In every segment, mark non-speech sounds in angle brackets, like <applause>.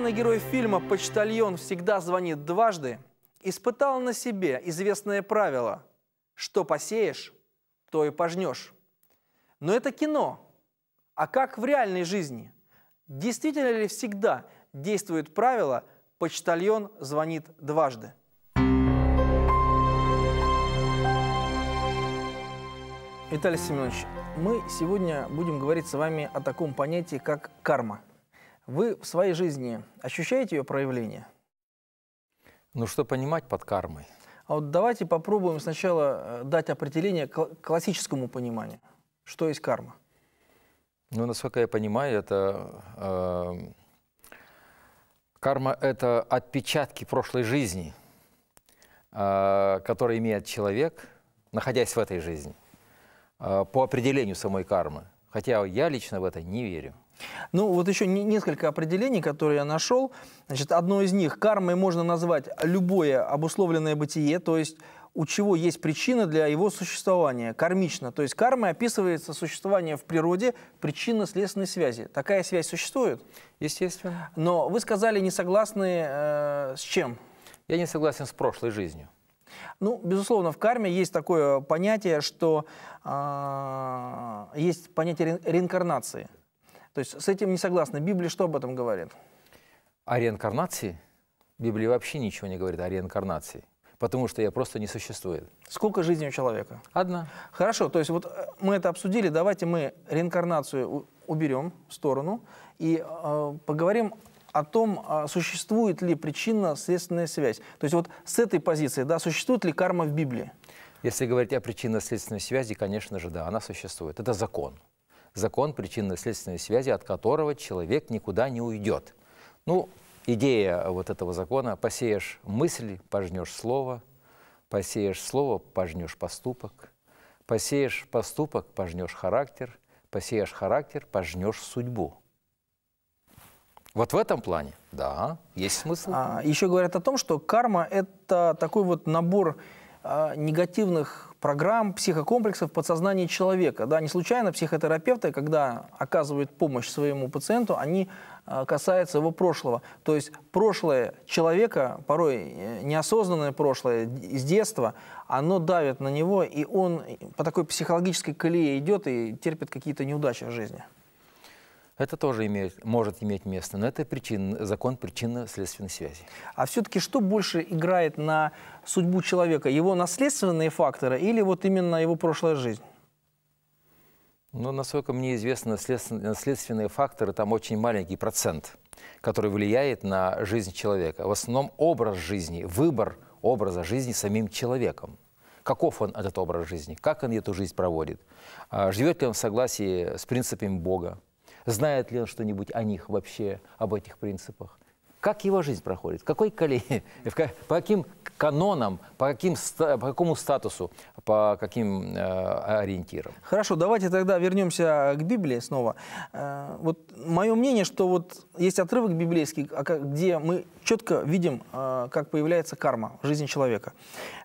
Главный герой фильма «Почтальон всегда звонит дважды» испытал на себе известное правило «Что посеешь, то и пожнешь». Но это кино. А как в реальной жизни? Действительно ли всегда действует правило «Почтальон звонит дважды»? Виталий Семенович, мы сегодня будем говорить с вами о таком понятии, как карма – вы в своей жизни ощущаете ее проявление? Ну, что понимать под кармой? А вот давайте попробуем сначала э, дать определение классическому пониманию. Что есть карма? Ну, насколько я понимаю, это э, карма – это отпечатки прошлой жизни, э, которые имеет человек, находясь в этой жизни, э, по определению самой кармы. Хотя я лично в это не верю. Ну, вот еще несколько определений, которые я нашел. Значит, одно из них – кармой можно назвать любое обусловленное бытие, то есть у чего есть причина для его существования, кармично. То есть кармой описывается существование в природе причинно-следственной связи. Такая связь существует? Естественно. Но вы сказали, не согласны э, с чем? Я не согласен с прошлой жизнью. Ну, безусловно, в карме есть такое понятие, что э, есть понятие реинкарнации. То есть с этим не согласны. Библия что об этом говорит? О реинкарнации? Библия вообще ничего не говорит о реинкарнации потому что я просто не существует. Сколько жизней у человека? Одна. Хорошо, то есть вот э, мы это обсудили, давайте мы реинкарнацию уберем в сторону и э, поговорим о том, а, существует ли причинно-следственная связь. То есть вот с этой позиции, да, существует ли карма в Библии? Если говорить о причинно-следственной связи, конечно же, да, она существует. Это закон закон причинно-следственной связи, от которого человек никуда не уйдет. Ну, идея вот этого закона – посеешь мысли, пожнешь слово, посеешь слово, пожнешь поступок, посеешь поступок, пожнешь характер, посеешь характер, пожнешь судьбу. Вот в этом плане, да, есть смысл. А, еще говорят о том, что карма – это такой вот набор а, негативных программ, психокомплексов в подсознании человека. Да, не случайно психотерапевты, когда оказывают помощь своему пациенту, они э, касаются его прошлого. То есть прошлое человека, порой э, неосознанное прошлое из детства, оно давит на него, и он по такой психологической колее идет и терпит какие-то неудачи в жизни. Это тоже имеет, может иметь место, но это причин, закон причинно-следственной связи. А все-таки что больше играет на судьбу человека? Его наследственные факторы или вот именно его прошлая жизнь? Ну, насколько мне известно, наследственные факторы там очень маленький процент, который влияет на жизнь человека. В основном образ жизни, выбор образа жизни самим человеком каков он этот образ жизни, как он эту жизнь проводит, а, живет ли он в согласии с принципами Бога, Знает ли он что-нибудь о них вообще, об этих принципах? Как его жизнь проходит? Какой колеи? <laughs> По каким канонам? По, каким, по какому статусу? По каким э, ориентирам? Хорошо, давайте тогда вернемся э, к Библии снова. Э, вот мое мнение, что вот есть отрывок библейский, а где мы четко видим, э, как появляется карма в жизни человека.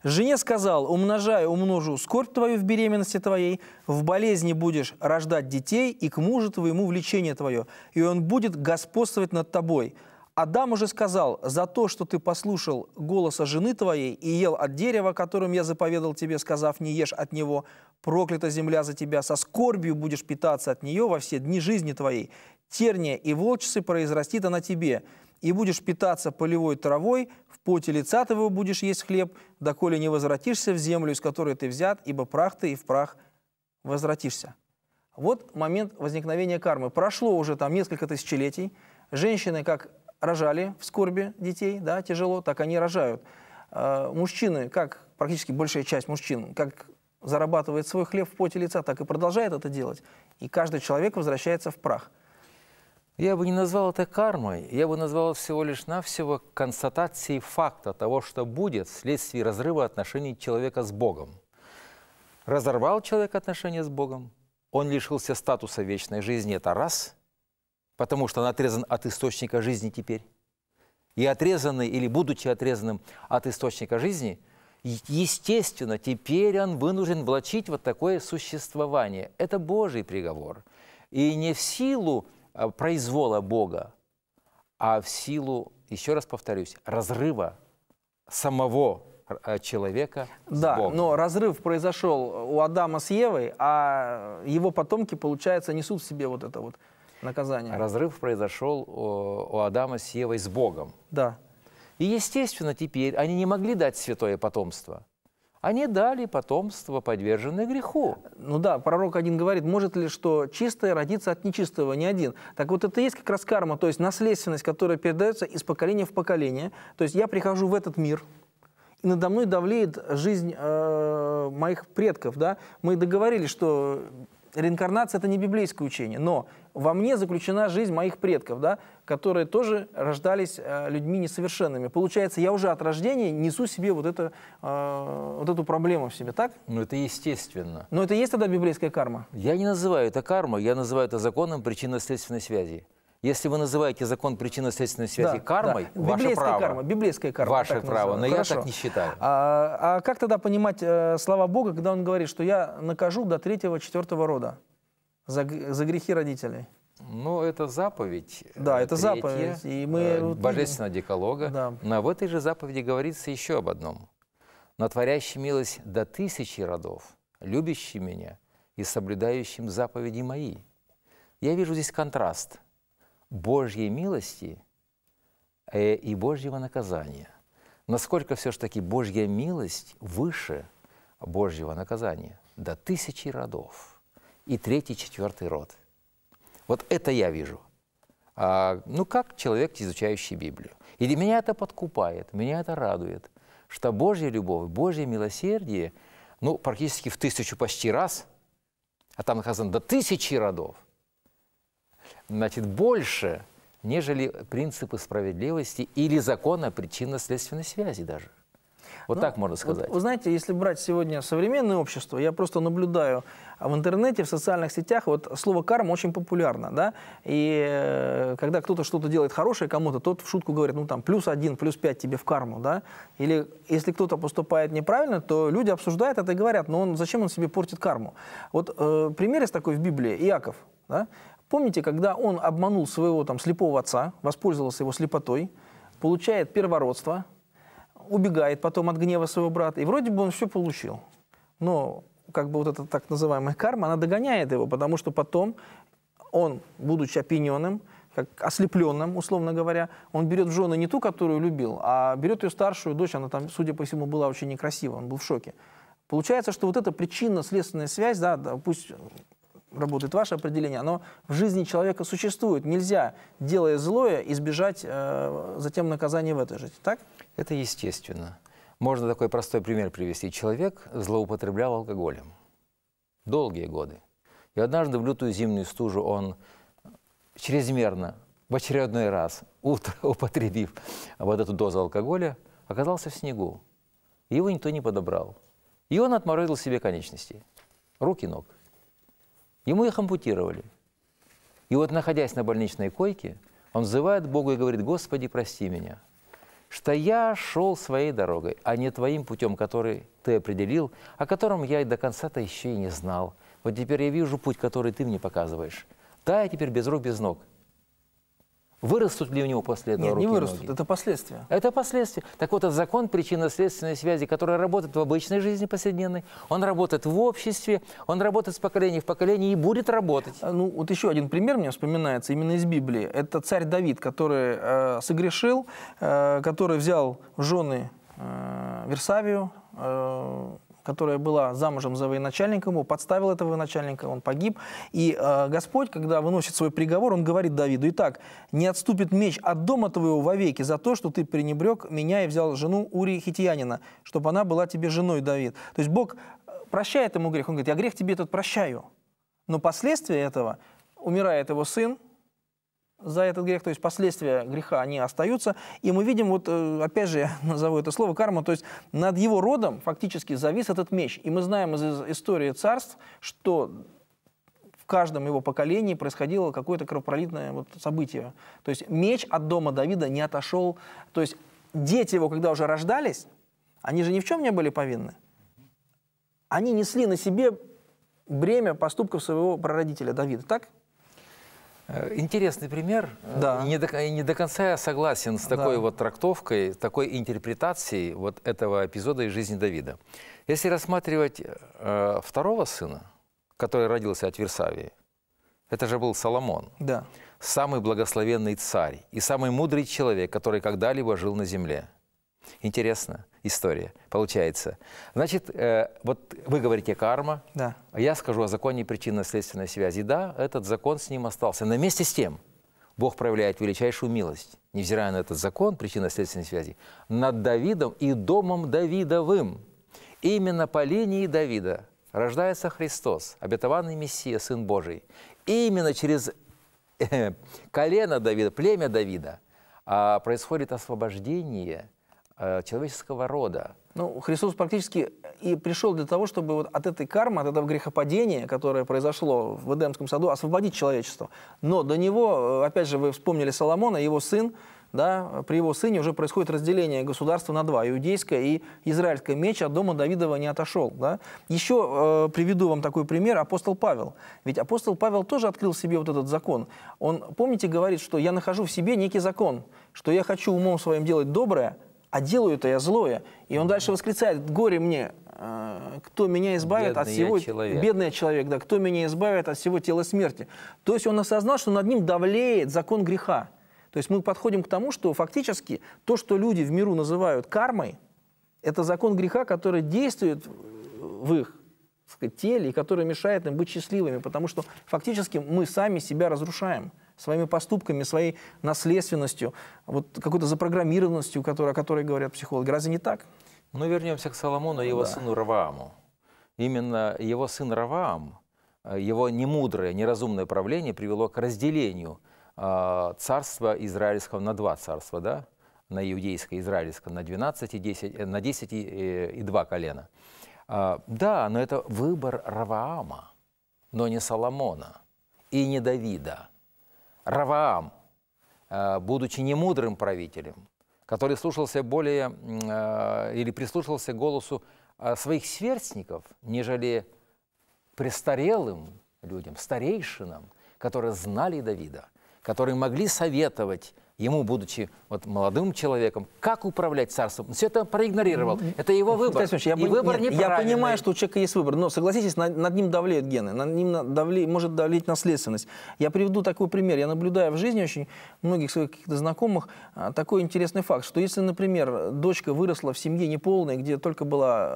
«Жене сказал, умножаю, умножу скорбь твою в беременности твоей, в болезни будешь рождать детей, и к мужу твоему влечение твое, и он будет господствовать над тобой». Адам уже сказал, за то, что ты послушал голоса жены твоей и ел от дерева, которым я заповедал тебе, сказав, не ешь от него, проклята земля за тебя, со скорбью будешь питаться от нее во все дни жизни твоей. Терния и волчцы произрастит она тебе, и будешь питаться полевой травой, в поте лица твоего будешь есть хлеб, доколе не возвратишься в землю, из которой ты взят, ибо прах ты и в прах возвратишься. Вот момент возникновения кармы. Прошло уже там несколько тысячелетий. Женщины, как рожали в скорби детей, да, тяжело, так они рожают. А, мужчины, как практически большая часть мужчин, как зарабатывает свой хлеб в поте лица, так и продолжает это делать. И каждый человек возвращается в прах. Я бы не назвал это кармой, я бы назвал всего лишь навсего констатацией факта того, что будет вследствие разрыва отношений человека с Богом. Разорвал человек отношения с Богом, он лишился статуса вечной жизни, это раз – потому что он отрезан от источника жизни теперь. И отрезанный, или будучи отрезанным от источника жизни, естественно, теперь он вынужден влачить вот такое существование. Это Божий приговор. И не в силу а, произвола Бога, а в силу, еще раз повторюсь, разрыва самого а, человека да, с Богом. Да, но разрыв произошел у Адама с Евой, а его потомки, получается, несут в себе вот это вот наказание. Разрыв произошел у, у Адама с Евой с Богом. Да. И, естественно, теперь они не могли дать святое потомство. Они дали потомство, подверженное греху. Ну да, пророк один говорит, может ли, что чистое родиться от нечистого, не один. Так вот это и есть как раз карма, то есть наследственность, которая передается из поколения в поколение. То есть я прихожу в этот мир, и надо мной давлеет жизнь э, моих предков. Да? Мы договорились, что реинкарнация – это не библейское учение, но во мне заключена жизнь моих предков, да, которые тоже рождались э, людьми несовершенными. Получается, я уже от рождения несу себе вот, это, э, вот эту проблему в себе, так? Ну, это естественно. Но это есть тогда библейская карма? Я не называю это кармой, я называю это законом причинно-следственной связи. Если вы называете закон причинно-следственной связи да, кармой, да. ваше библейская право. Карма, библейская карма. Ваше право, но Хорошо. я так не считаю. А, а как тогда понимать э, слова Бога, когда Он говорит, что я накажу до третьего, четвертого рода? За, за грехи родителей. Ну, это заповедь. Э, да, это третья, заповедь. И мы э, Божественного видим. декалога. Да. Но в этой же заповеди говорится еще об одном. «Но творящий милость до тысячи родов, любящий меня и соблюдающим заповеди мои». Я вижу здесь контраст Божьей милости э, и Божьего наказания. Насколько все-таки Божья милость выше Божьего наказания до тысячи родов – и третий, четвертый род. Вот это я вижу. А, ну, как человек, изучающий Библию. И меня это подкупает, меня это радует, что Божья любовь, Божье милосердие, ну, практически в тысячу почти раз, а там наказано до тысячи родов, значит, больше, нежели принципы справедливости или закона причинно-следственной связи даже – вот ну, так можно сказать. Вот, вы знаете, если брать сегодня современное общество, я просто наблюдаю а, в интернете, в социальных сетях, вот слово «карма» очень популярно, да, и э, когда кто-то что-то делает хорошее кому-то, тот в шутку говорит, ну, там, плюс один, плюс пять тебе в карму, да, или если кто-то поступает неправильно, то люди обсуждают это и говорят, ну, он, зачем он себе портит карму? Вот э, пример из такой в Библии, Иаков, да, помните, когда он обманул своего там слепого отца, воспользовался его слепотой, получает первородство – убегает потом от гнева своего брата, и вроде бы он все получил. Но как бы вот эта так называемая карма, она догоняет его, потому что потом он, будучи опьяненным, как ослепленным, условно говоря, он берет в жены не ту, которую любил, а берет ее старшую дочь, она там, судя по всему, была очень некрасива, он был в шоке. Получается, что вот эта причинно-следственная связь, да, да, пусть работает ваше определение, оно в жизни человека существует. Нельзя, делая злое, избежать э, затем наказания в этой жизни, так? Это естественно. Можно такой простой пример привести. Человек злоупотреблял алкоголем долгие годы. И однажды в лютую зимнюю стужу он чрезмерно, в очередной раз, утро <laughs> употребив вот эту дозу алкоголя, оказался в снегу. Его никто не подобрал. И он отморозил себе конечности, руки, ног. Ему их ампутировали. И вот, находясь на больничной койке, он взывает Богу и говорит, «Господи, прости меня, что я шел своей дорогой, а не твоим путем, который ты определил, о котором я и до конца-то еще и не знал. Вот теперь я вижу путь, который ты мне показываешь. Да, я теперь без рук, без ног – Вырастут ли у него после этого Нет, руки не вырастут, ноги? это последствия. Это последствия. Так вот, этот закон причинно-следственной связи, который работает в обычной жизни повседневной, он работает в обществе, он работает с поколения в поколение и будет работать. Э, ну, вот еще один пример мне вспоминается именно из Библии. Это царь Давид, который э, согрешил, э, который взял в жены э, Версавию, э, которая была замужем за военачальником, ему подставил этого военачальника, он погиб. И э, Господь, когда выносит свой приговор, он говорит Давиду, «Итак, не отступит меч от дома твоего вовеки за то, что ты пренебрег меня и взял жену Урии Хитиянина, чтобы она была тебе женой, Давид». То есть Бог э, прощает ему грех. Он говорит, «Я грех тебе этот прощаю». Но последствия этого, умирает его сын, за этот грех, то есть последствия греха, они остаются. И мы видим, вот э, опять же <laughs> я назову это слово карма, то есть над его родом фактически завис этот меч. И мы знаем из истории царств, что в каждом его поколении происходило какое-то кровопролитное вот событие. То есть меч от дома Давида не отошел. То есть дети его, когда уже рождались, они же ни в чем не были повинны. Они несли на себе бремя поступков своего прародителя Давида, так? Э, интересный пример. Э, да. Не до, не до конца я согласен с такой да. вот трактовкой, такой интерпретацией вот этого эпизода из жизни Давида. Если рассматривать э, второго сына, который родился от Версавии, это же был Соломон. Да. Самый благословенный царь и самый мудрый человек, который когда-либо жил на земле. Интересно, история получается. Значит, э, вот вы говорите карма, да. а я скажу о законе причинно-следственной связи. Да, этот закон с ним остался. На месте с тем Бог проявляет величайшую милость, невзирая на этот закон причинно-следственной связи, над Давидом и домом Давидовым. Именно по линии Давида рождается Христос, обетованный Мессия, Сын Божий. И именно через э, колено Давида, племя Давида, а, происходит освобождение Э, человеческого рода. Ну, Христос практически э, и пришел для того, чтобы вот от этой кармы, от этого грехопадения, которое произошло в Эдемском саду, освободить человечество. Но до него, э, опять же, вы вспомнили Соломона, его сын, да, при его сыне уже происходит разделение государства на два, иудейское и израильское. Меч от дома Давидова не отошел. Да. Еще э, приведу вам такой пример, апостол Павел. Ведь апостол Павел тоже открыл в себе вот этот закон. Он, помните, говорит, что я нахожу в себе некий закон, что я хочу умом своим делать доброе, а делаю-то я злое. И он дальше восклицает, горе мне, э, кто меня избавит бедный от всего... Человек. Бедный человек, да, кто меня избавит от всего тела смерти. То есть он осознал, что над ним давлеет закон греха. То есть мы подходим к тому, что фактически то, что люди в миру называют кармой, это закон греха, который действует в их сказать, теле и который мешает им быть счастливыми, потому что фактически мы сами себя разрушаем своими поступками, своей наследственностью, вот какой-то запрограммированностью, о которой говорят психологи. Разве не так? Ну, мы вернемся к Соломону и его да. сыну Равааму. Именно его сын Раваам, э, его немудрое, неразумное правление привело к разделению а, царства израильского на два царства, да? на иудейское и израильское, на 12 и 10, э, на 10 и 2 э, колена. А, да, но это выбор Раваама, но не Соломона и не Давида. Раваам, э, будучи немудрым правителем, который слушался более э, или прислушался к голосу э, своих сверстников, нежели престарелым людям, старейшинам, которые знали Давида, которые могли советовать ему, будучи вот молодым человеком, как управлять царством. Все это проигнорировал. Ну, это его выбор. я, и выбор нет, я понимаю, что у человека есть выбор, но согласитесь, над, над ним давлеют гены, над ним давле, может давлеть наследственность. Я приведу такой пример. Я наблюдаю в жизни очень многих своих каких-то знакомых а, такой интересный факт, что если, например, дочка выросла в семье неполной, где только была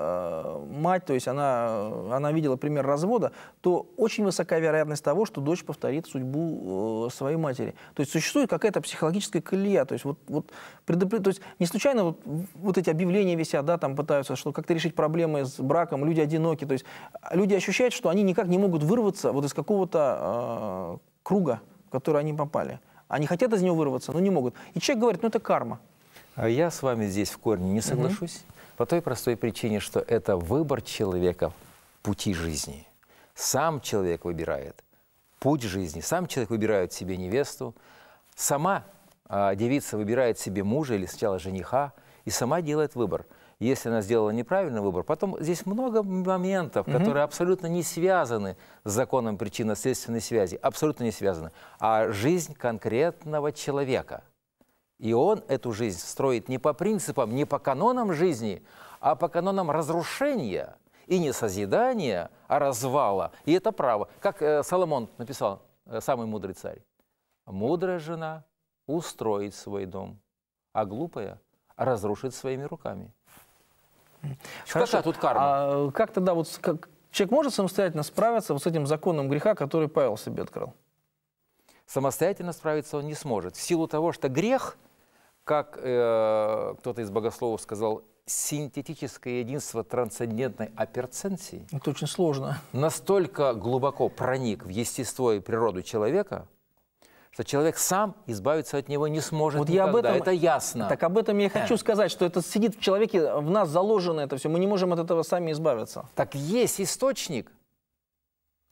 э, мать, то есть она, она видела пример развода, то очень высока вероятность того, что дочь повторит судьбу э, своей матери. То есть существует какая-то психологическая логическая колея. То есть, вот, вот предопред... то есть не случайно вот, вот эти объявления висят, да, там пытаются что как-то решить проблемы с браком, люди одиноки. То есть люди ощущают, что они никак не могут вырваться вот из какого-то э, круга, в который они попали. Они хотят из него вырваться, но не могут. И человек говорит, ну это карма. А я с вами здесь в корне не соглашусь. Угу. По той простой причине, что это выбор человека пути жизни. Сам человек выбирает путь жизни. Сам человек выбирает себе невесту. Сама а девица выбирает себе мужа или сначала жениха и сама делает выбор. Если она сделала неправильный выбор, потом здесь много моментов, угу. которые абсолютно не связаны с законом причинно-следственной связи, абсолютно не связаны, а жизнь конкретного человека. И он эту жизнь строит не по принципам, не по канонам жизни, а по канонам разрушения и не созидания, а развала. И это право. Как э, Соломон написал, э, самый мудрый царь. Мудрая жена устроить свой дом, а глупая разрушить своими руками. Хорошо. Какая тут карма? А э, как тогда вот как, человек может самостоятельно справиться вот с этим законом греха, который Павел себе открыл? Самостоятельно справиться он не сможет. В силу того, что грех, как э, кто-то из богословов сказал, синтетическое единство трансцендентной апперценции. Это очень сложно. Настолько глубоко проник в естество и природу человека – что человек сам избавиться от него не сможет. Вот никогда. я об этом, это ясно. Так об этом я и хочу хм. сказать, что это сидит в человеке, в нас заложено это все, мы не можем от этого сами избавиться. Так есть источник,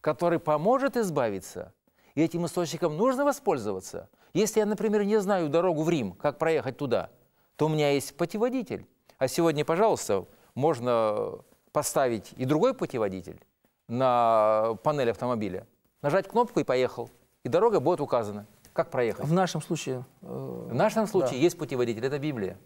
который поможет избавиться, и этим источником нужно воспользоваться. Если я, например, не знаю дорогу в Рим, как проехать туда, то у меня есть путеводитель. А сегодня, пожалуйста, можно поставить и другой путеводитель на панель автомобиля, нажать кнопку и поехал и дорога будет указана. Как проехать? В нашем случае... Э, в нашем случае да. есть путеводитель, это Библия.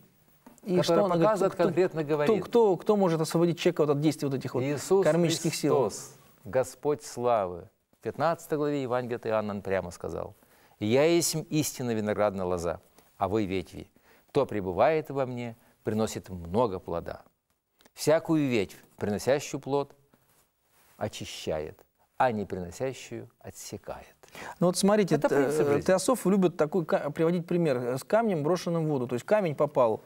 И что он показывает, кто, конкретно кто, говорит. Кто, кто, кто может освободить человека вот от действий вот этих вот кармических Христос, сил? Господь славы. В 15 главе Евангелия Иоанна он прямо сказал. «Я есть истинно виноградная лоза, а вы ветви. Кто пребывает во мне, приносит много плода. Всякую ветвь, приносящую плод, очищает» а не приносящую отсекает. Ну вот смотрите, Это э, принцип Теософ любит такой приводить пример э, с камнем, брошенным в воду. То есть камень попал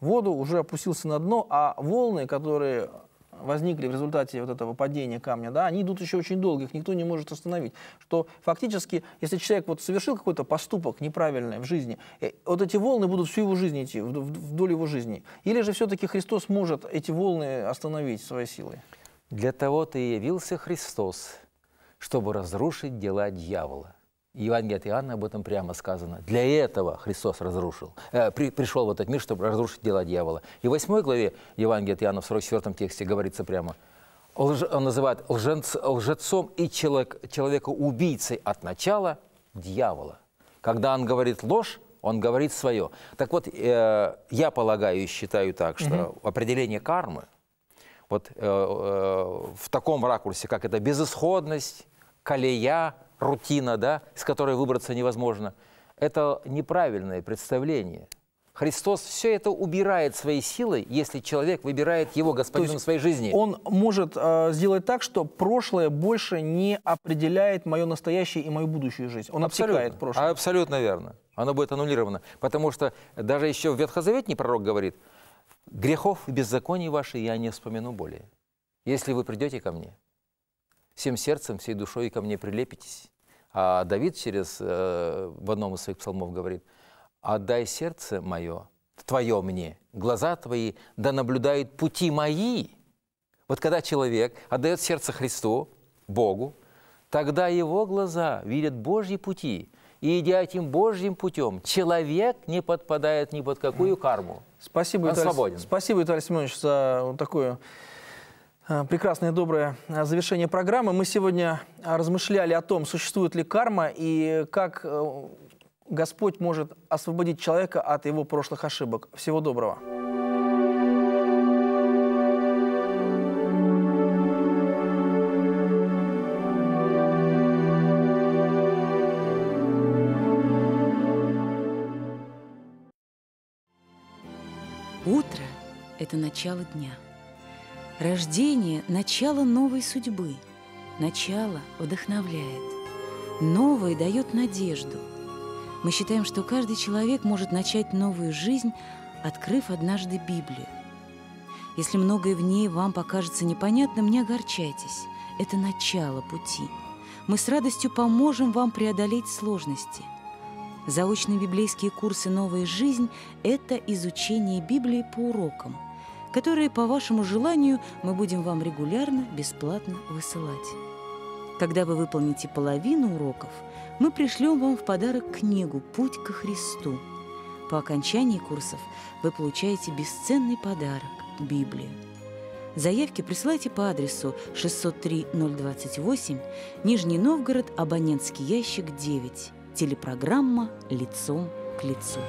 в воду, уже опустился на дно, а волны, которые возникли в результате вот этого падения камня, да, они идут еще очень долго, их никто не может остановить. Что фактически, если человек вот совершил какой-то поступок неправильный в жизни, э, вот эти волны будут всю его жизнь идти, вдоль его жизни. Или же все-таки Христос может эти волны остановить своей силой? Для того-то явился Христос, чтобы разрушить дела дьявола. Евангелие от Иоанна об этом прямо сказано. Для этого Христос разрушил, э, при, пришел в этот мир, чтобы разрушить дела дьявола. И в 8 главе Евангелия от Иоанна в 44 тексте говорится прямо, лж, он называет лженц, лжецом и человек, человека убийцей от начала дьявола. Когда он говорит ложь, он говорит свое. Так вот, э, я полагаю и считаю так, что угу. определение кармы – вот э, э, в таком ракурсе, как это безысходность, колея, рутина, да, из которой выбраться невозможно, это неправильное представление. Христос все это убирает своей силой, если человек выбирает его господином своей жизни. Он может э, сделать так, что прошлое больше не определяет мое настоящее и мою будущую жизнь. Он абсолютно. прошлое. А, абсолютно верно. Оно будет аннулировано. Потому что даже еще в Ветхозаветний пророк говорит – Грехов и беззаконий ваши я не вспомяну более. Если вы придете ко мне, всем сердцем, всей душой ко мне прилепитесь. А Давид через, э, в одном из своих псалмов говорит, «Отдай сердце мое, твое мне, глаза твои, да наблюдают пути мои». Вот когда человек отдает сердце Христу, Богу, тогда его глаза видят Божьи пути, и идя этим Божьим путем, человек не подпадает ни под какую карму. Спасибо, Он Виталий, свободен. Спасибо, Виталий Семенович, за вот такую а, прекрасное, доброе а, завершение программы. Мы сегодня а, размышляли о том, существует ли карма и как э, Господь может освободить человека от его прошлых ошибок. Всего доброго. Утро – это начало дня. Рождение – начало новой судьбы. Начало вдохновляет. Новое дает надежду. Мы считаем, что каждый человек может начать новую жизнь, открыв однажды Библию. Если многое в ней вам покажется непонятным, не огорчайтесь. Это начало пути. Мы с радостью поможем вам преодолеть сложности – Заочные библейские курсы «Новая жизнь» — это изучение Библии по урокам, которые, по вашему желанию, мы будем вам регулярно, бесплатно высылать. Когда вы выполните половину уроков, мы пришлем вам в подарок книгу «Путь ко Христу». По окончании курсов вы получаете бесценный подарок – Библию. Заявки присылайте по адресу 603-028, Нижний Новгород, абонентский ящик 9 Телепрограмма «Лицом к лицу».